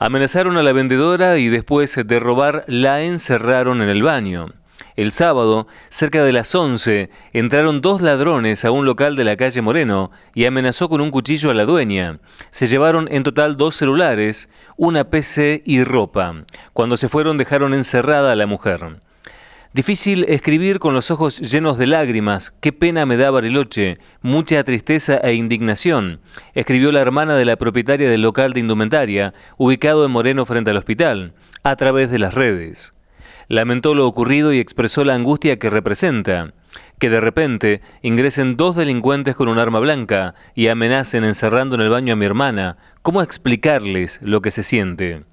Amenazaron a la vendedora y después de robar la encerraron en el baño. El sábado, cerca de las 11, entraron dos ladrones a un local de la calle Moreno y amenazó con un cuchillo a la dueña. Se llevaron en total dos celulares, una PC y ropa. Cuando se fueron dejaron encerrada a la mujer. Difícil escribir con los ojos llenos de lágrimas. Qué pena me da Bariloche. Mucha tristeza e indignación. Escribió la hermana de la propietaria del local de indumentaria, ubicado en Moreno frente al hospital, a través de las redes. Lamentó lo ocurrido y expresó la angustia que representa. Que de repente ingresen dos delincuentes con un arma blanca y amenacen encerrando en el baño a mi hermana. ¿Cómo explicarles lo que se siente?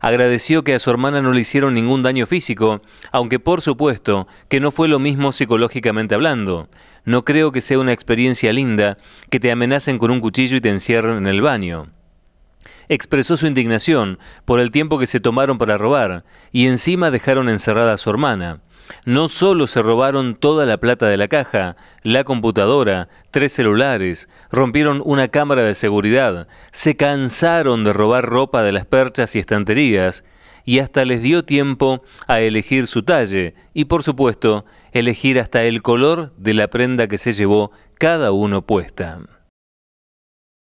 Agradeció que a su hermana no le hicieron ningún daño físico, aunque por supuesto que no fue lo mismo psicológicamente hablando. No creo que sea una experiencia linda que te amenacen con un cuchillo y te encierren en el baño. Expresó su indignación por el tiempo que se tomaron para robar y encima dejaron encerrada a su hermana. No solo se robaron toda la plata de la caja, la computadora, tres celulares, rompieron una cámara de seguridad, se cansaron de robar ropa de las perchas y estanterías, y hasta les dio tiempo a elegir su talle y, por supuesto, elegir hasta el color de la prenda que se llevó cada uno puesta.